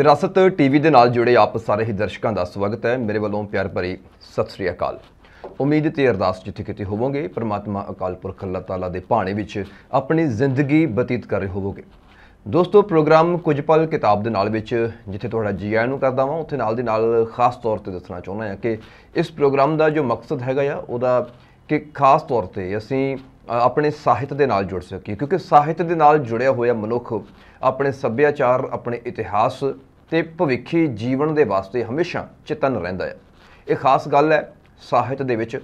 ਵਿਰਾਸਤ ਟੀਵੀ ਦੇ ਨਾਲ ਜੁੜੇ ਆਪ ਸਾਰੇ ਹੀ ਦਰਸ਼ਕਾਂ ਦਾ ਸਵਾਗਤ ਹੈ ਮੇਰੇ ਵੱਲੋਂ ਪਿਆਰ ਭਰੀ ਸਤਿ ਸ੍ਰੀ ਅਕਾਲ ਉਮੀਦ ਤੇ ਅਰਦਾਸ ਜਿੱਥੇ ਕਿਤੇ ਹੋਵੋਗੇ ਪ੍ਰਮਾਤਮਾ ਅਕਾਲ ਪੁਰਖ ਅੱਲਾਹ ਤਾਲਾ ਦੇ ਭਾਣੇ ਵਿੱਚ ਆਪਣੀ ਜ਼ਿੰਦਗੀ ਬਤੀਤ ਕਰ ਰਹੇ ਹੋਵੋਗੇ ਦੋਸਤੋ ਪ੍ਰੋਗਰਾਮ ਕੁਝ ਪਲ ਕਿਤਾਬ ਦੇ ਨਾਲ ਵਿੱਚ ਜਿੱਥੇ ਤੁਹਾਡਾ ਜੀ ਆਇਆਂ ਨੂੰ ਕਰਦਾ ਵਾਂ ਉੱਥੇ ਨਾਲ ਦੇ ਨਾਲ ਖਾਸ ਤੌਰ ਤੇ ਦੱਸਣਾ ਚਾਹੁੰਦਾ ਹਾਂ ਕਿ ਇਸ ਪ੍ਰੋਗਰਾਮ ਦਾ ਜੋ ਮਕਸਦ ਹੈਗਾ ਆ ਉਹਦਾ ਕਿ ਖਾਸ ਤੌਰ ਤੇ ਅਸੀਂ ਆਪਣੇ ਸਾਹਿਤ ਦੇ ਨਾਲ ਜੁੜ ਸਕੀਏ ਕਿਉਂਕਿ ਸਾਹਿਤ ਦੇ ਨਾਲ ਜੁੜਿਆ ਹੋਇਆ ਮਨੁੱਖ ਆਪਣੇ ਸੱਭਿਆਚਾਰ ਆਪਣੇ ਇਤਿਹਾਸ ਤੇ ਭਵਿੱਖੀ ਜੀਵਨ ਦੇ ਵਾਸਤੇ ਹਮੇਸ਼ਾ ਚੇਤਨ ਰਹਿੰਦਾ ਹੈ ਇਹ ਖਾਸ ਗੱਲ ਹੈ ਸਾਹਿਤ ਦੇ ਵਿੱਚ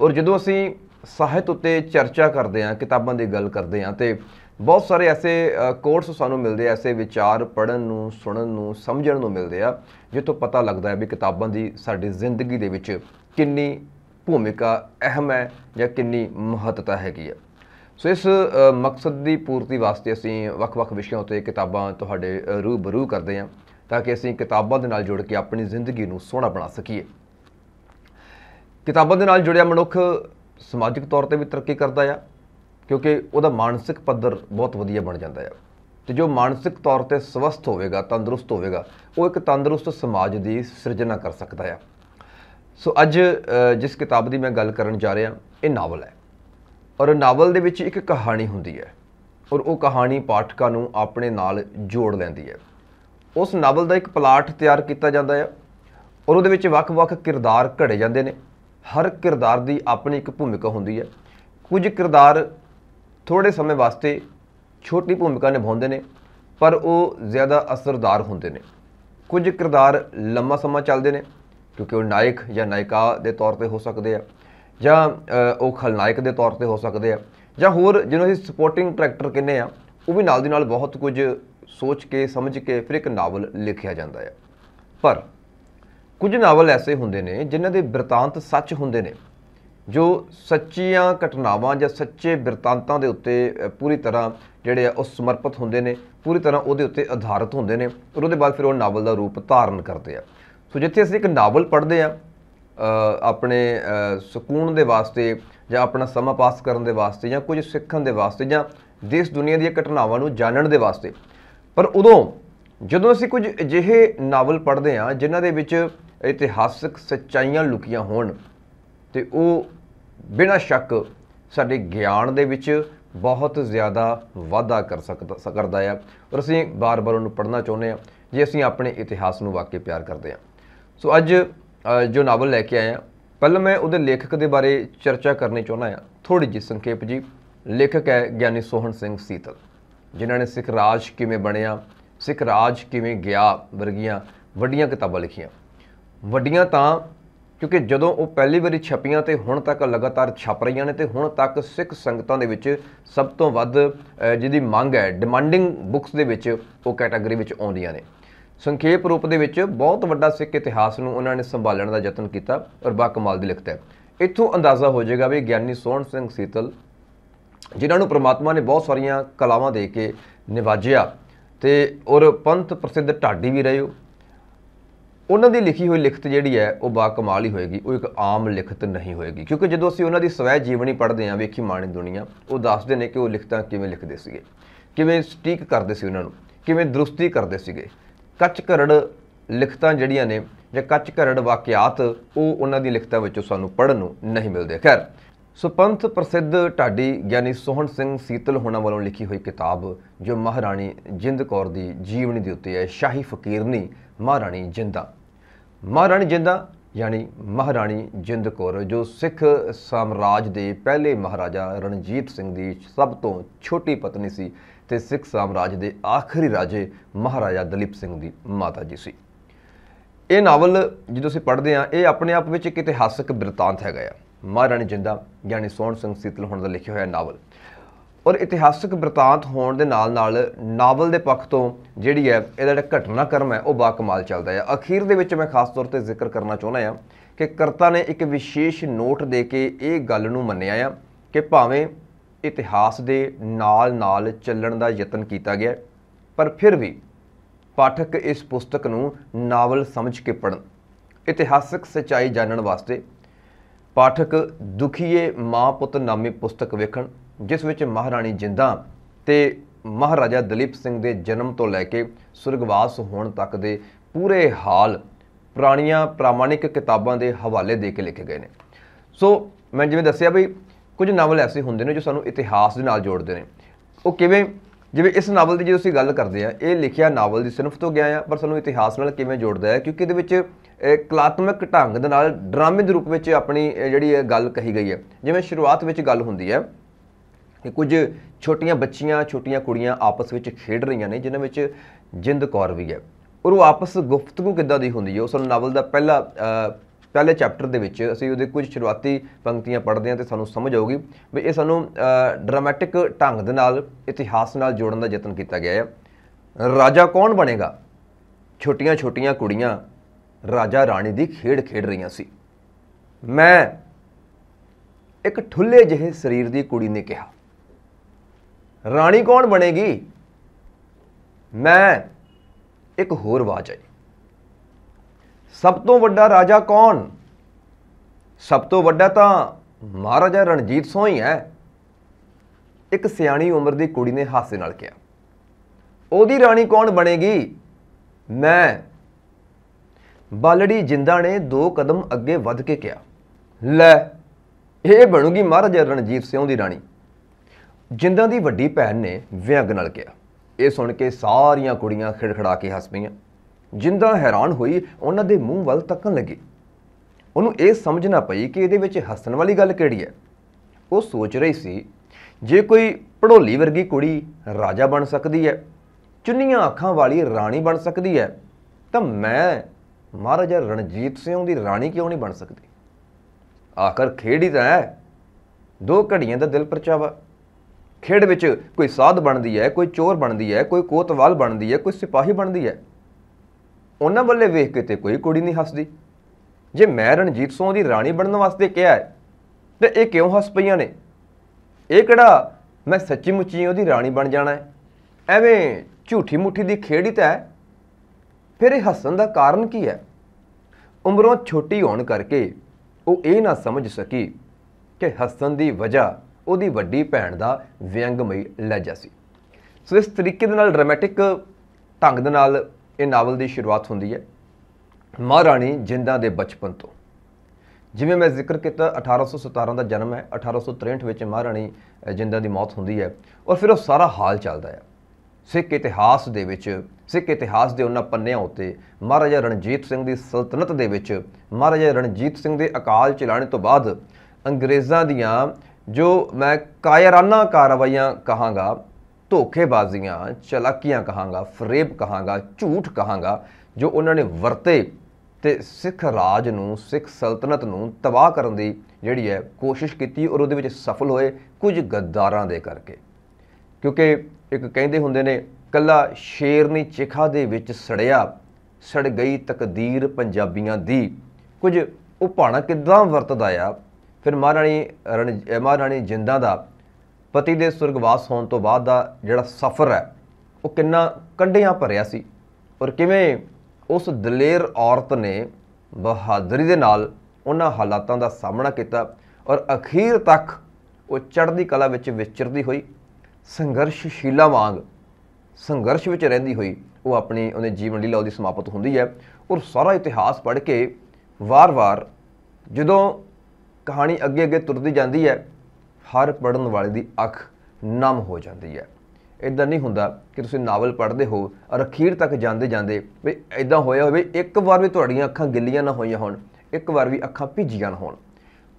ਔਰ ਜਦੋਂ ਅਸੀਂ ਸਾਹਿਤ ਉੱਤੇ ਚਰਚਾ ਕਰਦੇ ਹਾਂ ਕਿਤਾਬਾਂ ਦੀ ਗੱਲ ਕਰਦੇ ਹਾਂ ਤੇ ਬਹੁਤ ਸਾਰੇ ਐਸੇ ਕੋਰਸ ਸਾਨੂੰ ਮਿਲਦੇ ਆ ਐਸੇ ਵਿਚਾਰ ਪੜਨ ਨੂੰ ਸੁਣਨ ਨੂੰ ਸਮਝਣ ਨੂੰ ਮਿਲਦੇ ਆ ਜਿੱਥੋਂ ਪਤਾ ਲੱਗਦਾ ਹੈ ਵੀ ਕਿਤਾਬਾਂ ਦੀ ਸਾਡੀ ਜ਼ਿੰਦਗੀ ਦੇ ਵਿੱਚ ਕਿੰਨੀ ਭੂਮਿਕਾ ਅਹਿਮ ਹੈ ਜਾਂ ਕਿੰਨੀ ਮਹੱਤਤਾ ਹੈਗੀ ਹੈ ਸੋ ਇਸ ਮਕਸਦ ਦੀ ਪੂਰਤੀ ਵਾਸਤੇ ਅਸੀਂ ਵੱਖ-ਵੱਖ ਵਿਸ਼ਿਆਂ ਉੱਤੇ ਕਿਤਾਬਾਂ ਤੁਹਾਡੇ ਰੂਬਰੂ ਕਰਦੇ ਹਾਂ ਤਾਂ ਕਿ ਅਸੀਂ ਕਿਤਾਬਾਂ ਦੇ ਨਾਲ ਜੁੜ ਕੇ ਆਪਣੀ ਜ਼ਿੰਦਗੀ ਨੂੰ ਸੋਹਣਾ ਬਣਾ ਸਕੀਏ ਕਿਤਾਬਾਂ ਦੇ ਨਾਲ ਜੁੜਿਆ ਮਨੁੱਖ ਸਮਾਜਿਕ ਤੌਰ ਤੇ ਵੀ ਤਰੱਕੀ ਕਰਦਾ ਆ ਕਿਉਂਕਿ ਉਹਦਾ ਮਾਨਸਿਕ ਪੱਧਰ ਬਹੁਤ ਵਧੀਆ ਬਣ ਜਾਂਦਾ ਆ ਤੇ ਜੋ ਮਾਨਸਿਕ ਤੌਰ ਤੇ ਸਵਸਥ ਹੋਵੇਗਾ ਤੰਦਰੁਸਤ ਹੋਵੇਗਾ ਉਹ ਇੱਕ ਤੰਦਰੁਸਤ ਸਮਾਜ ਦੀ ਸਿਰਜਣਾ ਕਰ ਸਕਦਾ ਆ ਸੋ ਅੱਜ ਜਿਸ ਕਿਤਾਬ ਦੀ ਮੈਂ ਗੱਲ ਕਰਨ ਜਾ ਰਿਹਾ ਇਹ ਨਾਵਲ ਹੈ ਔਰ ਨਾਵਲ ਦੇ ਵਿੱਚ ਇੱਕ ਕਹਾਣੀ ਹੁੰਦੀ ਹੈ ਔਰ ਉਹ ਕਹਾਣੀ ਪਾਠਕਾਂ ਨੂੰ ਆਪਣੇ ਨਾਲ ਜੋੜ ਲੈਂਦੀ ਹੈ ਉਸ ਨਾਵਲ ਦਾ ਇੱਕ ਪਲਾਟ ਤਿਆਰ ਕੀਤਾ ਜਾਂਦਾ ਹੈ ਔਰ ਉਹਦੇ ਵਿੱਚ ਵੱਖ-ਵੱਖ ਕਿਰਦਾਰ ਘੜੇ ਜਾਂਦੇ ਨੇ ਹਰ ਕਿਰਦਾਰ ਦੀ ਆਪਣੀ ਇੱਕ ਭੂਮਿਕਾ ਹੁੰਦੀ ਹੈ ਕੁਝ ਕਿਰਦਾਰ ਥੋੜੇ ਸਮੇਂ ਵਾਸਤੇ ਛੋਟੀ ਭੂਮਿਕਾ ਨਿਭਾਉਂਦੇ ਨੇ ਪਰ ਉਹ ਜ਼ਿਆਦਾ ਅਸਰਦਾਰ ਹੁੰਦੇ ਨੇ ਕੁਝ ਕਿਰਦਾਰ ਲੰਮਾ ਸਮਾਂ ਚੱਲਦੇ ਨੇ ਕਿਉਂਕਿ ਉਹ ਨਾਇਕ ਜਾਂ ਨਾਇਕਾ ਦੇ ਤੌਰ ਤੇ ਹੋ ਸਕਦੇ ਆ ਜਾਂ ਉਹ ਖਲਨਾਇਕ ਦੇ ਤੌਰ ਤੇ ਹੋ ਸਕਦੇ ਆ ਜਾਂ ਹੋਰ ਜਿਹਨੂੰ ਅਸੀਂ ਸਪੋਰਟਿੰਗ ਕੈਰੈਕਟਰ ਕਹਿੰਦੇ ਆ ਉਹ ਵੀ ਨਾਲ ਦੀ ਨਾਲ ਬਹੁਤ ਕੁਝ ਸੋਚ ਕੇ ਸਮਝ ਕੇ ਫਿਰ ਇੱਕ ਨਾਵਲ ਲਿਖਿਆ ਜਾਂਦਾ ਹੈ ਪਰ ਕੁਝ ਨਾਵਲ ਐਸੇ ਹੁੰਦੇ ਨੇ ਜਿਨ੍ਹਾਂ ਦੇ ਬਿਰਤਾਂਤ ਸੱਚ ਹੁੰਦੇ ਨੇ ਜੋ ਸੱਚੀਆਂ ਘਟਨਾਵਾਂ ਜਾਂ ਸੱਚੇ ਬਿਰਤਾਂਤਾਂ ਦੇ ਉੱਤੇ ਪੂਰੀ ਤਰ੍ਹਾਂ ਜਿਹੜੇ ਆ ਉਹ ਸਮਰਪਿਤ ਹੁੰਦੇ ਨੇ ਪੂਰੀ ਤਰ੍ਹਾਂ ਉਹਦੇ ਉੱਤੇ ਆਧਾਰਿਤ ਹੁੰਦੇ ਨੇ ਔਰ ਉਹਦੇ ਬਾਅਦ ਫਿਰ ਉਹ ਨਾਵਲ ਦਾ ਰੂਪ ਧਾਰਨ ਕਰਦੇ ਆ ਸੋ ਜਿੱਥੇ ਅਸੀਂ ਇੱਕ ਨਾਵਲ ਪੜ੍ਹਦੇ ਆ ਆਪਣੇ ਸਕੂਨ ਦੇ ਵਾਸਤੇ ਜਾਂ ਆਪਣਾ ਸਮਾਂ ਪਾਸ ਕਰਨ ਦੇ ਵਾਸਤੇ ਜਾਂ ਕੁਝ ਸਿੱਖਣ ਦੇ ਵਾਸਤੇ ਜਾਂ ਦੇਸ਼ ਦੁਨੀਆ ਦੀਆਂ ਘਟਨਾਵਾਂ ਨੂੰ ਜਾਣਨ ਦੇ ਵਾਸਤੇ ਪਰ ਉਦੋਂ ਜਦੋਂ ਅਸੀਂ ਕੁਝ ਅਜਿਹੇ ਨਾਵਲ ਪੜ੍ਹਦੇ ਹਾਂ ਜਿਨ੍ਹਾਂ ਦੇ ਵਿੱਚ ਇਤਿਹਾਸਿਕ ਸੱਚਾਈਆਂ ਲੁਕੀਆਂ ਹੋਣ ਤੇ ਉਹ ਬਿਨਾਂ ਸ਼ੱਕ ਸਾਡੇ ਗਿਆਨ ਦੇ ਵਿੱਚ ਬਹੁਤ ਜ਼ਿਆਦਾ ਵਾਧਾ ਕਰ ਸਕਦਾ ਕਰਦਾ ਹੈ ਔਰ ਅਸੀਂ ਬਾਰ-ਬਾਰ ਉਹਨੂੰ ਪੜ੍ਹਨਾ ਚਾਹੁੰਦੇ ਹਾਂ ਜੇ ਅਸੀਂ ਆਪਣੇ ਇਤਿਹਾਸ ਨੂੰ ਵਾਕਿਆ ਪਿਆਰ ਕਰਦੇ ਹਾਂ ਸੋ ਅੱਜ ਜੋ ਨਾਵਲ ਲੈ ਕੇ ਆਇਆ ਪਹਿਲਾਂ ਮੈਂ ਉਹਦੇ ਲੇਖਕ ਦੇ ਬਾਰੇ ਚਰਚਾ ਕਰਨੀ ਚਾਹੁੰਦਾ ਹਾਂ ਥੋੜੀ ਜਿਹੀ ਸੰਖੇਪ ਜੀ ਲੇਖਕ ਹੈ ਗਿਆਨੀ ਸੋਹਣ ਸਿੰਘ ਸੀਤਲ ਜਿਨ੍ਹਾਂ ਨੇ ਸਿੱਖ ਰਾਜ ਕਿਵੇਂ ਬਣਿਆ ਸਿੱਖ ਰਾਜ ਕਿਵੇਂ ਗਿਆ ਵਰਗੀਆਂ ਵੱਡੀਆਂ ਕਿਤਾਬਾਂ ਲਿਖੀਆਂ ਵੱਡੀਆਂ ਤਾਂ ਕਿਉਂਕਿ ਜਦੋਂ ਉਹ ਪਹਿਲੀ ਵਾਰੀ ਛਪੀਆਂ ਤੇ ਹੁਣ ਤੱਕ ਲਗਾਤਾਰ ਛਪ ਰਹੀਆਂ ਨੇ ਤੇ ਹੁਣ ਤੱਕ ਸਿੱਖ ਸੰਗਤਾਂ ਦੇ ਵਿੱਚ ਸਭ ਤੋਂ ਵੱਧ ਜਿਹਦੀ ਮੰਗ ਹੈ ਡਿਮਾਂਡਿੰਗ ਬੁੱਕਸ ਦੇ ਵਿੱਚ ਉਹ ਕੈਟਾਗਰੀ ਵਿੱਚ ਆਉਂਦੀਆਂ ਨੇ ਸੰਖੇਪ ਰੂਪ ਦੇ ਵਿੱਚ ਬਹੁਤ ਵੱਡਾ ਸਿੱਖ ਇਤਿਹਾਸ ਨੂੰ ਉਹਨਾਂ ਨੇ ਸੰਭਾਲਣ ਦਾ ਯਤਨ ਕੀਤਾ ਔਰ ਬਾ ਕਮਾਲ ਦੀ ਲਿਖਤ ਹੈ ਇੱਥੋਂ ਅੰਦਾਜ਼ਾ ਹੋ ਜਾਏਗਾ ਵੀ ਗਿਆਨੀ ਸੋਹਣ ਸਿੰਘ ਸੀਤਲ ਜਿਨ੍ਹਾਂ ਨੂੰ ਪ੍ਰਮਾਤਮਾ ਨੇ ਬਹੁਤ ਸਾਰੀਆਂ ਕਲਾਵਾਂ ਦੇ ਕੇ ਨਿਵਾਜਿਆ ਤੇ ਔਰ ਪੰਥ ਪ੍ਰਸਿੱਧ ਢਾਡੀ ਵੀ ਰਹੇ ਹੋ ਉਹਨਾਂ ਦੀ ਲਿਖੀ ਹੋਈ ਲਿਖਤ ਜਿਹੜੀ ਹੈ ਉਹ ਬਾ ਕਮਾਲ ਹੀ ਹੋਏਗੀ ਉਹ ਇੱਕ ਆਮ ਲਿਖਤ ਨਹੀਂ ਹੋਏਗੀ ਕਿਉਂਕਿ ਜਦੋਂ ਅਸੀਂ ਉਹਨਾਂ ਦੀ ਸਵੈ ਜੀਵਨੀ ਪੜ੍ਹਦੇ ਹਾਂ ਵੇਖੀ ਮਾਣੀ ਦੁਨੀਆ ਉਹ ਦੱਸਦੇ ਨੇ ਕਿ ਉਹ ਲਿਖਤਾਂ ਕਿਵੇਂ ਲਿਖਦੇ ਸੀਗੇ ਕਿਵੇਂ ਸਟੀਕ ਕਰਦੇ ਸੀ ਉਹਨਾਂ ਨੂੰ ਕਿਵੇਂ ਦਰੁਸਤੀ ਕਰਦੇ ਸੀਗੇ ਕੱਚ ਕਰੜ ਲਿਖਤਾਂ ਜਿਹੜੀਆਂ ਨੇ ਜਾਂ ਕੱਚ ਕਰੜ ਵਾਕਿਆਤ ਉਹ ਉਹਨਾਂ ਦੀ ਲਿਖਤਾਂ ਵਿੱਚੋਂ ਸਾਨੂੰ ਪੜਨ ਨੂੰ ਨਹੀਂ ਮਿਲਦੇ ਖੈਰ ਸੁਪੰਥ ਪ੍ਰਸਿੱਧ ਢਾਡੀ ਗਿਆਨੀ ਸੋਹਣ ਸਿੰਘ ਸੀਤਲ ਹੋਣਾ ਵੱਲੋਂ ਲਿਖੀ ਹੋਈ ਕਿਤਾਬ ਜੋ ਮਹਾਰਾਣੀ ਜਿੰਦ ਕੌਰ ਦੀ ਜੀਵਨੀ ਦੇ ਉੱਤੇ ਹੈ ਸ਼ਾਹੀ ਫਕੀਰਨੀ ਮਹਾਰਾਣੀ ਜਿੰਦਾ ਮਹਾਰਾਣੀ ਜਿੰਦਾ ਯਾਨੀ ਮਹਾਰਾਣੀ ਜਿੰਦ ਕੌਰ ਜੋ ਸਿੱਖ ਸਾਮਰਾਜ ਦੇ ਪਹਿਲੇ ਮਹਾਰਾਜਾ ਰਣਜੀਤ ਸਿੰਘ ਦੀ ਸਭ ਤੋਂ ਛੋਟੀ ਪਤਨੀ ਸੀ ਤੇ ਸਿੱਖ ਸਾਮਰਾਜ ਦੇ ਆਖਰੀ ਰਾਜੇ ਮਹਾਰਾਜਾ ਦਲੀਪ ਸਿੰਘ ਦੀ ਮਾਤਾ ਜੀ ਸੀ ਇਹ ਨਾਵਲ ਜਦੋਂ ਅਸੀਂ ਪੜ੍ਹਦੇ ਹਾਂ ਇਹ ਆਪਣੇ ਆਪ ਵਿੱਚ ਇੱਕ ਇਤਿਹਾਸਕ ਬਿਰਤਾਂਤ ਹੈਗਾ ਆ ਮਹਾਰਾਣੀ ਜਿੰਦਾ ਯਾਨੀ ਸੋਹਣ ਸਿੰਘ ਸੀਤਲ ਹੋਣ ਦਾ ਲਿਖਿਆ ਹੋਇਆ ਨਾਵਲ ਔਰ ਇਤਿਹਾਸਿਕ ਬਰਤਾਂਤ ਹੋਣ ਦੇ ਨਾਲ ਨਾਲ ਨਾਵਲ ਦੇ ਪੱਖ ਤੋਂ ਜਿਹੜੀ ਹੈ ਇਹਦਾ ਜਿਹੜਾ ਘਟਨਾਕ੍ਰਮ ਹੈ ਉਹ ਬਾਕਮਾਲ ਚੱਲਦਾ ਹੈ ਅਖੀਰ ਦੇ ਵਿੱਚ ਮੈਂ ਖਾਸ ਤੌਰ ਤੇ ਜ਼ਿਕਰ ਕਰਨਾ ਚਾਹੁੰਦਾ ਹਾਂ ਕਿ ਕਰਤਾ ਨੇ ਇੱਕ ਵਿਸ਼ੇਸ਼ ਨੋਟ ਦੇ ਕੇ ਇਹ ਗੱਲ ਨੂੰ ਮੰਨਿਆ ਆ ਕਿ ਭਾਵੇਂ ਇਤਿਹਾਸ ਦੇ ਨਾਲ ਨਾਲ ਚੱਲਣ ਦਾ ਯਤਨ ਕੀਤਾ ਗਿਆ ਪਰ ਫਿਰ ਵੀ ਪਾਠਕ ਇਸ ਪੁਸਤਕ ਨੂੰ ਨਾਵਲ ਸਮਝ ਕੇ ਪੜਨ ਇਤਿਹਾਸਿਕ ਸਚਾਈ ਜਾਣਨ ਵਾਸਤੇ ਪਾਠਕ ਦੁਖੀਏ ਮਾਂ ਪੁੱਤ ਨਾਮੀ ਪੁਸਤਕ ਵੇਖਣ ਜਿਸ ਵਿੱਚ ਮਹਾਰਾਣੀ ਜਿੰਦਾ ਤੇ ਮਹਾਰਾਜਾ ਦਲੀਪ ਸਿੰਘ ਦੇ ਜਨਮ ਤੋਂ ਲੈ ਕੇ ਸੁਰਗਵਾਸ ਹੋਣ ਤੱਕ ਦੇ ਪੂਰੇ ਹਾਲ ਪੁਰਾਣੀਆਂ ਪ੍ਰਮਾਣਿਕ ਕਿਤਾਬਾਂ ਦੇ ਹਵਾਲੇ ਦੇ ਕੇ ਲਿਖੇ ਗਏ ਨੇ ਸੋ ਮੈਂ ਜਿਵੇਂ ਦੱਸਿਆ ਵੀ ਕੁਝ ਨਾਵਲ ਐਸੇ ਹੁੰਦੇ ਨੇ ਜੋ ਸਾਨੂੰ ਇਤਿਹਾਸ ਦੇ ਨਾਲ ਜੋੜਦੇ ਨੇ ਉਹ ਕਿਵੇਂ ਜਿਵੇਂ ਇਸ ਨਾਵਲ ਦੀ ਜੇ ਤੁਸੀਂ ਗੱਲ ਕਰਦੇ ਆ ਇਹ ਲਿਖਿਆ ਨਾਵਲ ਦੀ ਸਿਨਫ ਤੋਂ ਗਿਆ ਆ ਪਰ ਸਾਨੂੰ ਇਤਿਹਾਸ ਨਾਲ ਕਿਵੇਂ ਜੋੜਦਾ ਹੈ ਕਿਉਂਕਿ ਇਹਦੇ ਵਿੱਚ ਕਲਾਤਮਕ ਢੰਗ ਦੇ ਨਾਲ ਡਰਾਮੇ ਦੇ ਰੂਪ ਵਿੱਚ ਆਪਣੀ ਜਿਹੜੀ ਗੱਲ ਕਹੀ ਗਈ ਹੈ ਜਿਵੇਂ ਸ਼ੁਰੂਆਤ ਵਿੱਚ ਗੱਲ ਹੁੰਦੀ ਹੈ ਕਿ ਕੁਝ ਛੋਟੀਆਂ ਬੱਚੀਆਂ ਛੋਟੀਆਂ ਕੁੜੀਆਂ ਆਪਸ ਵਿੱਚ ਖੇਡ ਰਹੀਆਂ ਨੇ ਜਿਨ੍ਹਾਂ ਵਿੱਚ ਜਿੰਦ ਕੌਰ ਵੀ ਹੈ ਔਰ ਉਹ ਆਪਸ ਗੁਫ਼ਤਗੂ ਕਿੱਦਾਂ ਦੀ ਹੁੰਦੀ ਹੈ ਉਸ ਨਾਵਲ ਦਾ ਪਹਿਲਾ ਪਹਿਲੇ ਚੈਪਟਰ ਦੇ ਵਿੱਚ ਅਸੀਂ ਉਹਦੇ ਕੁਝ ਸ਼ੁਰੂਆਤੀ ਪੰਕਤੀਆਂ ਪੜ੍ਹਦੇ ਹਾਂ ਤੇ ਸਾਨੂੰ ਸਮਝ ਆਊਗੀ ਵੀ ਇਹ ਸਾਨੂੰ ਡਰਾਮੈਟਿਕ ਢੰਗ ਦੇ ਨਾਲ ਇਤਿਹਾਸ ਨਾਲ ਜੋੜਨ ਦਾ ਯਤਨ ਕੀਤਾ ਗਿਆ ਹੈ ਰਾਜਾ ਕੌਣ ਬਣੇਗਾ ਛੋਟੀਆਂ-ਛੋਟੀਆਂ ਕੁੜੀਆਂ ਰਾਜਾ ਰਾਣੀ ਦੀ ਖੇਡ ਖੇਡ ਰਹੀਆਂ ਸੀ ਮੈਂ ਇੱਕ ਠੁੱਲੇ ਜਿਹੇ ਸਰੀਰ ਦੀ ਕੁੜੀ ਨੇ ਕਿਹਾ ਰਾਣੀ ਕੌਣ ਬਣੇਗੀ ਮੈਂ ਇੱਕ ਹੋਰ ਆਵਾਜ਼ ਆਈ ਸਭ ਤੋਂ ਵੱਡਾ ਰਾਜਾ ਕੌਣ ਸਭ ਤੋਂ ਵੱਡਾ ਤਾਂ ਮਹਾਰਾਜਾ ਰਣਜੀਤ ਸਿੰਘ ਹੀ ਹੈ ਇੱਕ ਸਿਆਣੀ ਉਮਰ ਦੀ ਕੁੜੀ ਨੇ ਹਾਸੇ ਨਾਲ ਕਿਹਾ ਉਹਦੀ ਰਾਣੀ ਕੌਣ ਬਣੇਗੀ ਮੈਂ ਬਾਲੜੀ ਜਿੰਦਾ ਨੇ ਦੋ ਕਦਮ ਅੱਗੇ ਵੱਧ ਕੇ ਕਿਹਾ ਲੈ ਇਹ ਬਣੂਗੀ ਮਹਾਰਾਜਾ ਰਣਜੀਤ ਸਿੰਘ ਦੀ ਰਾਣੀ ਜਿੰਦਾ ਦੀ ਵੱਡੀ ਭੈਣ ਨੇ ਵਿਅੰਗ ਨਾਲ ਕਿਹਾ ਇਹ ਸੁਣ ਕੇ ਸਾਰੀਆਂ ਕੁੜੀਆਂ ਖਿੜਖੜਾ ਕੇ ਹੱਸ ਪਈਆਂ ਜਿੰਦਾ ਹੈਰਾਨ ਹੋਈ ਉਹਨਾਂ ਦੇ ਮੂੰਹ ਵੱਲ ਤੱਕਣ ਲੱਗੀ ਉਹਨੂੰ ਇਹ ਸਮਝਣਾ ਪਈ ਕਿ ਇਹਦੇ ਵਿੱਚ ਹੱਸਣ ਵਾਲੀ ਗੱਲ ਕਿਹੜੀ ਹੈ ਉਹ ਸੋਚ ਰਹੀ ਸੀ ਜੇ ਕੋਈ ਪੜੋਲੀ ਵਰਗੀ ਕੁੜੀ ਰਾਜਾ ਬਣ ਸਕਦੀ ਹੈ ਚੁੰਨੀਆਂ ਅੱਖਾਂ ਵਾਲੀ ਰਾਣੀ ਬਣ ਸਕਦੀ ਹੈ ਤਾਂ ਮੈਂ ਮਹਾਰਾਜਾ ਰਣਜੀਤ ਸਿੰਘ ਦੀ ਰਾਣੀ ਕਿਉਂ ਨਹੀਂ ਬਣ ਸਕਦੀ ਆਖਰ ਖੇਡ ਹੀ ਤਾਂ ਹੈ ਦੋ ਘੜੀਆਂ ਦਾ ਦਿਲ ਪਰਚਾਵਾ ਖੇਡ ਵਿੱਚ ਕੋਈ ਸਾਧ ਬਣਦੀ ਹੈ ਕੋਈ ਚੋਰ ਬਣਦੀ ਹੈ ਕੋਈ ਕੋਤਵਾਲ ਬਣਦੀ ਹੈ ਕੋਈ ਸਿਪਾਹੀ ਬਣਦੀ ਹੈ ਉਹਨਾਂ ਵੱਲੇ ਵੇਖ ਕੇ ਤੇ ਕੋਈ ਕੁੜੀ ਨਹੀਂ ਹੱਸਦੀ ਜੇ ਮੈਂ ਰਣਜੀਤ ਸਿੰਘ ਦੀ ਰਾਣੀ ਬਣਨ ਵਾਸਤੇ ਕਿਹਾ ਹੈ ਤੇ ਇਹ ਕਿਉਂ ਹੱਸ ਪਈਆਂ ਨੇ ਇਹ ਕਿਹੜਾ ਮੈਂ ਸੱਚੀ ਮੁੱਚੀ ਉਹਦੀ ਰਾਣੀ ਬਣ ਜਾਣਾ ਹੈ ਐਵੇਂ ਝੂਠੀ ਮੁੱਠੀ ਦੀ ਖੇਡ ਹੀ ਤਾਂ ਫਿਰ ਇਹ ਹੱਸਣ ਦਾ ਕਾਰਨ ਕੀ ਹੈ ਉਮਰੋਂ ਛੋਟੀ ਹੋਣ ਕਰਕੇ ਉਹ ਇਹ ਨਾ ਸਮਝ ਸਕੀ ਕਿ ਹੱਸਣ ਦੀ ਵਜ੍ਹਾ ਉਹਦੀ ਵੱਡੀ ਭੈਣ ਦਾ ਵਿਅੰਗਮਈ ਲਹਿਜਾ ਸੀ ਸੋ ਇਸ ਤਰੀਕੇ ਦੇ ਨਾਲ ਡਰਾਮੈਟਿਕ ਢੰਗ ਦੇ ਨਾਲ ਇਹ ਨਾਵਲ ਦੀ ਸ਼ੁਰੂਆਤ ਹੁੰਦੀ ਹੈ ਮਹਾਰਾਣੀ ਜਿੰਦਾ ਦੇ ਬਚਪਨ ਤੋਂ ਜਿਵੇਂ ਮੈਂ ਜ਼ਿਕਰ ਕੀਤਾ 1817 ਦਾ ਜਨਮ ਹੈ 1863 ਵਿੱਚ ਮਹਾਰਾਣੀ ਜਿੰਦਾ ਦੀ ਮੌਤ ਹੁੰਦੀ ਹੈ ਔਰ ਫਿਰ ਉਹ ਸਾਰਾ ਹਾਲ ਚੱਲਦਾ ਹੈ ਸਿੱਖ ਇਤਿਹਾਸ ਦੇ ਵਿੱਚ ਸਿੱਖ ਇਤਿਹਾਸ ਦੇ ਉਹਨਾਂ ਪੰਨਿਆਂ ਉੱਤੇ ਮਹਾਰਾਜਾ ਰਣਜੀਤ ਸਿੰਘ ਦੀ ਸਲਤਨਤ ਦੇ ਵਿੱਚ ਮਹਾਰਾਜਾ ਰਣਜੀਤ ਸਿੰਘ ਦੇ ਅਕਾਲ ਚਲਾਣੇ ਤੋਂ ਬਾਅਦ ਅੰਗਰੇਜ਼ਾਂ ਦੀਆਂ ਜੋ ਮੈਂ ਕਾਇਰਾਨਾ ਕਾਰਵਾਈਆਂ ਕਹਾਂਗਾ ਧੋਖੇਬਾਜ਼ੀਆਂ ਚਲਾਕੀਆਂ ਕਹਾਂਗਾ ਫਰੇਬ ਕਹਾਂਗਾ ਝੂਠ ਕਹਾਂਗਾ ਜੋ ਉਹਨਾਂ ਨੇ ਵਰਤੇ ਤੇ ਸਿੱਖ ਰਾਜ ਨੂੰ ਸਿੱਖ ਸਲਤਨਤ ਨੂੰ ਤਬਾਹ ਕਰਨ ਦੀ ਜਿਹੜੀ ਹੈ ਕੋਸ਼ਿਸ਼ ਕੀਤੀ ਔਰ ਉਹਦੇ ਵਿੱਚ ਸਫਲ ਹੋਏ ਕੁਝ ਗੱਦਾਰਾਂ ਦੇ ਕਰਕੇ ਕਿਉਂਕਿ ਇੱਕ ਕਹਿੰਦੇ ਹੁੰਦੇ ਨੇ ਕੱਲਾ ਸ਼ੇਰ ਨਹੀਂ ਚਿਖਾ ਦੇ ਵਿੱਚ ਸੜਿਆ ਸੜ ਗਈ ਤਕਦੀਰ ਪੰਜਾਬੀਆਂ ਦੀ ਕੁਝ ਉਹ ਭਾਣਾ ਕਿਦਾਂ ਵਰਤਦਾ ਆ ਫਿਰ ਮਹਾਰਾਣੀ ਮਹਾਰਾਣੀ ਜਿੰਦਾਂ ਦਾ ਪਤੀ ਦੇ ਸੁਰਗਵਾਸ ਹੋਣ ਤੋਂ ਬਾਅਦ ਦਾ ਜਿਹੜਾ ਸਫ਼ਰ ਹੈ ਉਹ ਕਿੰਨਾ ਕੰਢਿਆਂ ਭਰਿਆ ਸੀ ਔਰ ਕਿਵੇਂ ਉਸ ਦਲੇਰ ਔਰਤ ਨੇ ਬਹਾਦਰੀ ਦੇ ਨਾਲ ਉਹਨਾਂ ਹਾਲਾਤਾਂ ਦਾ ਸਾਹਮਣਾ ਕੀਤਾ ਔਰ ਅਖੀਰ ਤੱਕ ਉਹ ਚੜ੍ਹਦੀ ਕਲਾ ਵਿੱਚ ਵਿਚਰਦੀ ਹੋਈ ਸੰਘਰਸ਼ਸ਼ੀਲਾ ਵਾਂਗ ਸੰਘਰਸ਼ ਵਿੱਚ ਰਹਿੰਦੀ ਹੋਈ ਉਹ ਆਪਣੀ ਉਹਨੇ ਜੀਵਨ ਲੀਲਾ ਉਹਦੀ ਸਮਾਪਤ ਹੁੰਦੀ ਹੈ ਔਰ ਸਾਰਾ ਇਤਿਹਾਸ ਪੜ੍ਹ ਕੇ ਵਾਰ-ਵਾਰ ਜਦੋਂ ਕਹਾਣੀ ਅੱਗੇ-ਅੱਗੇ ਤੁਰਦੀ ਜਾਂਦੀ ਹੈ ਹਰ ਪੜਨ ਵਾਲੇ ਦੀ ਅੱਖ ਨਮ ਹੋ ਜਾਂਦੀ ਹੈ ਇਦਾਂ ਨਹੀਂ ਹੁੰਦਾ ਕਿ ਤੁਸੀਂ ਨਾਵਲ ਪੜ੍ਹਦੇ ਹੋ ਔਰ ਅਖੀਰ ਤੱਕ ਜਾਂਦੇ ਜਾਂਦੇ ਵੀ ਇਦਾਂ ਹੋਇਆ ਹੋਵੇ ਇੱਕ ਵਾਰ ਵੀ ਤੁਹਾਡੀਆਂ ਅੱਖਾਂ ਗਿੱਲੀਆਂ ਨਾ ਹੋਈਆਂ ਹੋਣ ਇੱਕ ਵਾਰ ਵੀ ਅੱਖਾਂ ਭਿੱਜੀਆਂ ਨਾ ਹੋਣ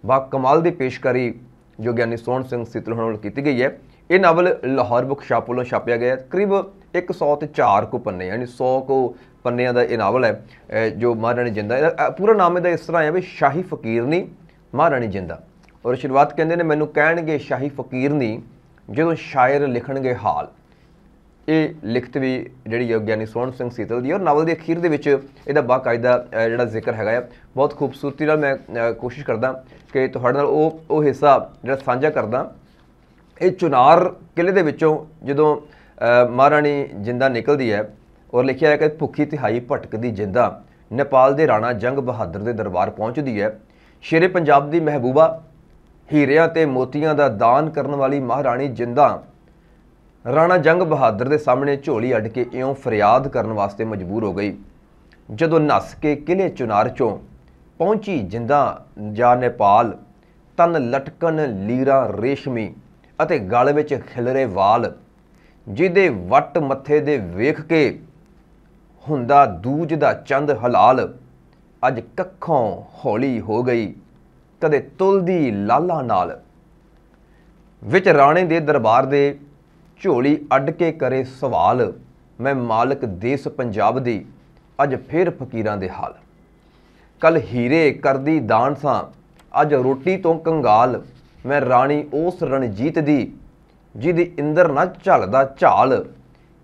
ਬਾ ਕਮਾਲ ਦੀ ਪੇਸ਼ਕਾਰੀ ਜੋ ਗਿਆਨੀ ਸੋਹਣ ਸਿੰਘ ਸਿੱਤਲ ਹੋਣ ਕੀਤੀ ਗਈ ਹੈ ਇਹ ਨਾਵਲ ਲਾਹੌਰ ਬੁੱਕ ਸ਼ਾਪ ਵੱਲੋਂ ਛਾਪਿਆ ਗਿਆ ਹੈ ਕਰੀਬ 104 ਕੋ ਪੰਨੇ ਯਾਨੀ 100 ਕੋ ਪੰਨਿਆਂ ਦਾ ਇਹ ਨਾਵਲ ਹੈ ਜੋ ਮਹਾਰਾਣੀ ਜਿੰਦਾ ਪੂਰਾ ਨਾਮ ਇਹਦਾ ਇਸ ਤਰ੍ਹਾਂ ਹੈ ਵੀ ਸ਼ਾਹੀ ਫਕੀਰਨੀ ਮਹਾਰਾਣੀ ਜਿੰਦਾ ਔਰ ਸ਼ੁਰੂਆਤ ਕਹਿੰਦੇ ਨੇ ਮੈਨੂੰ ਕਹਿਣਗੇ ਸ਼ਾਹੀ ਫਕੀਰ ਨਹੀਂ ਜਦੋਂ ਸ਼ਾਇਰ ਲਿਖਣਗੇ ਹਾਲ ਇਹ ਲਿਖਤ ਵੀ ਜਿਹੜੀ ਯੋਗਿਆਨੀ ਸੋਹਣ ਸਿੰਘ ਸੀਤਲ ਦੀ ਔਰ ਨਾਵਲ ਦੇ ਅਖੀਰ ਦੇ ਵਿੱਚ ਇਹਦਾ ਬਾਕਾਇਦਾ ਜਿਹੜਾ ਜ਼ਿਕਰ ਹੈਗਾ ਆ ਬਹੁਤ ਖੂਬਸੂਰਤੀ ਨਾਲ ਮੈਂ ਕੋਸ਼ਿਸ਼ ਕਰਦਾ ਕਿ ਤੁਹਾਡੇ ਨਾਲ ਉਹ ਉਹ ਹਿੱਸਾ ਜਿਹੜਾ ਸਾਂਝਾ ਕਰਦਾ ਇਹ ਚੁਨਾਰ ਕਿਲੇ ਦੇ ਵਿੱਚੋਂ ਜਦੋਂ ਮਹਾਰਾਣੀ ਜਿੰਦਾ ਨਿਕਲਦੀ ਹੈ ਔਰ ਲਿਖਿਆ ਹੈ ਕਿ ਭੁੱਖੀ ਤਿਹਾਈ ਭਟਕਦੀ ਜਿੰਦਾ ਨੇਪਾਲ ਦੇ ਰਾਣਾ ਜੰਗ ਬਹਾਦਰ ਦੇ ਦਰਬਾਰ ਪਹੁੰਚਦੀ ਹੈ ਸ਼ੇਰੇ ਪੰਜਾਬ ਦੀ ਮਹਿਬੂਬਾ ਹੀਰਿਆਂ ਤੇ ਮੋਤੀਆਂ ਦਾ ਦਾਨ ਕਰਨ ਵਾਲੀ ਮਹਾਰਾਣੀ ਜਿੰਦਾ ਰਾਣਾ ਜੰਗ ਬਹਾਦਰ ਦੇ ਸਾਹਮਣੇ ਝੋਲੀ ਅੱਡ ਕੇ ਇਉਂ ਫਰਿਆਦ ਕਰਨ ਵਾਸਤੇ ਮਜਬੂਰ ਹੋ ਗਈ ਜਦੋਂ ਨਸ ਕੇ ਕਿਲੇ ਚੁਨਾਰ ਚੋਂ ਪਹੁੰਚੀ ਜਿੰਦਾ ਜਾ ਨੇਪਾਲ ਤਨ ਲਟਕਣ ਲੀਰਾ ਰੇਸ਼ਮੀ ਅਤੇ ਗਲ ਵਿੱਚ ਖਿਲਰੇ ਵਾਲ ਜਿਹਦੇ ਵੱਟ ਮੱਥੇ ਦੇ ਵੇਖ ਕੇ ਹੁੰਦਾ ਦੂਜ ਦਾ ਚੰਦ ਹਲਾਲ ਅੱਜ ਕੱਖੋਂ ਹੌਲੀ ਹੋ ਗਈ ਕਦੇ ਤੁਲਦੀ ਲਾਲਾ ਨਾਲ ਵਿੱਚ ਰਾਣੇ ਦੇ ਦਰਬਾਰ ਦੇ ਝੋਲੀ ਅੱਡ ਕੇ ਕਰੇ ਸਵਾਲ ਮੈਂ ਮਾਲਕ ਦੇਸ ਪੰਜਾਬ ਦੀ ਅੱਜ ਫੇਰ ਫਕੀਰਾਂ ਦੇ ਹਾਲ ਕੱਲ ਹੀਰੇ ਕਰਦੀ ਦਾਨ ਸਾਂ ਅੱਜ ਰੋਟੀ ਤੋਂ ਕੰਗਾਲ ਮੈਂ ਰਾਣੀ ਉਸ ਰਣਜੀਤ ਦੀ ਜਿਹਦੀ ਇੰਦਰ ਨਾ ਝਲਦਾ ਝਾਲ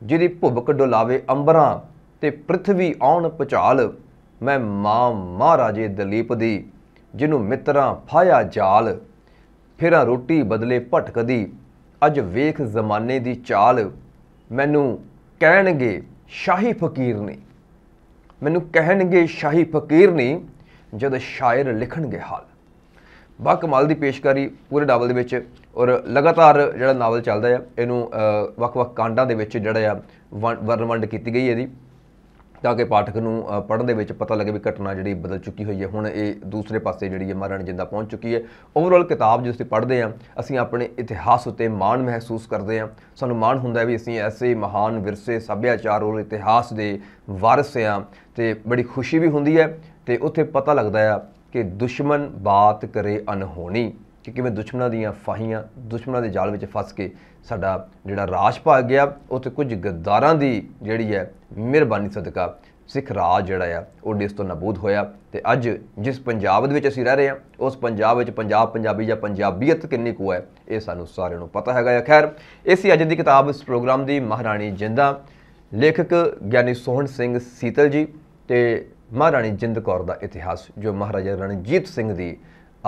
ਜਿਹਦੀ ਭੁਬਕ ਡੁਲਾਵੇ ਅੰਬਰਾਂ ਤੇ ਪ੍ਰithvi ਆਉਣ ਪਚਾਲ ਮੈਂ ਮਾਂ ਮਹਾਰਾਜੇ ਦਲੀਪ ਦੀ ਜਿਹਨੂੰ ਮਿੱਤਰਾਂ ਫਾਇਆ ਜਾਲ ਫੇਰਾ ਰੋਟੀ ਬਦਲੇ ਭਟਕਦੀ ਅੱਜ ਵੇਖ ਜ਼ਮਾਨੇ ਦੀ ਚਾਲ ਮੈਨੂੰ ਕਹਿਣਗੇ ਸ਼ਾਹੀ ਫਕੀਰ ਨੇ ਮੈਨੂੰ ਕਹਿਣਗੇ ਸ਼ਾਹੀ ਫਕੀਰ ਨੇ ਜਦ ਸ਼ਾਇਰ ਲਿਖਣਗੇ ਹਾਲ ਬਾ ਕਮਾਲ ਦੀ ਪੇਸ਼ਕਾਰੀ ਪੂਰੇ ਨਾਵਲ ਦੇ ਵਿੱਚ ਔਰ ਲਗਾਤਾਰ ਜਿਹੜਾ ਨਾਵਲ ਚੱਲਦਾ ਹੈ ਇਹਨੂੰ ਵੱਖ-ਵੱਖ ਕਾਂਡਾਂ ਦੇ ਵਿੱਚ ਜਿਹੜਾ ਆ ਵਰਨਵੰਡ ਕੀਤੀ ਗਈ ਹੈ ਦੀ ਤਾਂ ਕਿ ਪਾਠਕ ਨੂੰ ਪੜਨ ਦੇ ਵਿੱਚ ਪਤਾ ਲੱਗੇ ਵੀ ਘਟਨਾ ਜਿਹੜੀ ਬਦਲ ਚੁੱਕੀ ਹੋਈ ਹੈ ਹੁਣ ਇਹ ਦੂਸਰੇ ਪਾਸੇ ਜਿਹੜੀ ਹੈ ਮਹਾਰਾਣੀ ਜਿੰਦਾ ਪਹੁੰਚ ਚੁੱਕੀ ਹੈ ਓਵਰਆਲ ਕਿਤਾਬ ਜਿਸ ਤੇ ਪੜਦੇ ਆ ਅਸੀਂ ਆਪਣੇ ਇਤਿਹਾਸ ਉਤੇ ਮਾਣ ਮਹਿਸੂਸ ਕਰਦੇ ਆ ਸਾਨੂੰ ਮਾਣ ਹੁੰਦਾ ਹੈ ਵੀ ਅਸੀਂ ਐਸੇ ਮਹਾਨ ਵਿਰਸੇ ਸੱਭਿਆਚਾਰ ਔਰ ਇਤਿਹਾਸ ਦੇ ਵਾਰਿਸ ਆ ਤੇ ਬੜੀ ਖੁਸ਼ੀ ਵੀ ਹੁੰਦੀ ਹੈ ਤੇ ਉੱਥੇ ਪਤਾ ਲੱਗਦਾ ਆ ਕਿ ਦੁਸ਼ਮਣ ਬਾਤ ਕਰੇ ਅਨਹੋਣੀ ਕਿ ਕਿਵੇਂ ਦੁਸ਼ਮਣਾਂ ਦੀਆਂ ਫਾਹੀਆਂ ਦੁਸ਼ਮਣਾਂ ਦੇ ਜਾਲ ਵਿੱਚ ਫਸ ਕੇ ਸਾਡਾ ਜਿਹੜਾ ਰਾਜ ਭਾਗ ਗਿਆ ਉੱਥੇ ਕੁਝ ਗਦਾਰਾਂ ਦੀ ਜਿਹੜੀ ਹੈ ਮਿਹਰਬਾਨੀ ਸਦਕਾ ਸਿੱਖ ਰਾਜ ਜਿਹੜਾ ਆ ਉਹ ਡਿਸ ਤੋਂ ਨਬੂਦ ਹੋਇਆ ਤੇ ਅੱਜ ਜਿਸ ਪੰਜਾਬ ਦੇ ਵਿੱਚ ਅਸੀਂ ਰਹਿ ਰਹੇ ਹਾਂ ਉਸ ਪੰਜਾਬ ਵਿੱਚ ਪੰਜਾਬ ਪੰਜਾਬੀ ਜਾਂ ਪੰਜਾਬੀਅਤ ਕਿੰਨੀ ਕੁ ਹੈ ਇਹ ਸਾਨੂੰ ਸਾਰਿਆਂ ਨੂੰ ਪਤਾ ਹੈਗਾ ਆ ਖੈਰ ਸੀ ਅੱਜ ਦੀ ਕਿਤਾਬ ਇਸ ਪ੍ਰੋਗਰਾਮ ਦੀ ਮਹਾਰਾਣੀ ਜਿੰਦਾ ਲੇਖਕ ਗਿਆਨੀ ਸੋਹਣ ਸਿੰਘ ਸੀਤਲ ਜੀ ਤੇ ਮਹਾਰਾਣੀ ਜਿੰਦ ਕੌਰ ਦਾ ਇਤਿਹਾਸ ਜੋ ਮਹਾਰਾਜਾ ਰਣਜੀਤ ਸਿੰਘ ਦੀ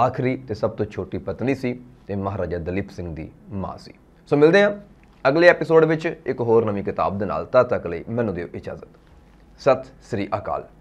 ਆਖਰੀ ਤੇ ਸਭ ਤੋਂ ਛੋਟੀ ਪਤਨੀ ਸੀ ਤੇ ਮਹਾਰਾਜਾ ਦਲੀਪ ਸਿੰਘ ਦੀ ਮਾਂ ਸੀ ਸੋ ਮਿਲਦੇ ਹਾਂ ਅਗਲੇ ਐਪੀਸੋਡ ਵਿੱਚ ਇੱਕ ਹੋਰ ਨਵੀਂ ਕਿਤਾਬ ਦੇ ਨਾਲ ਤਦ ਤੱਕ ਲਈ ਮੈਨੂੰ ਦਿਓ ਇਜਾਜ਼ਤ ਸਤਿ ਸ੍ਰੀ ਅਕਾਲ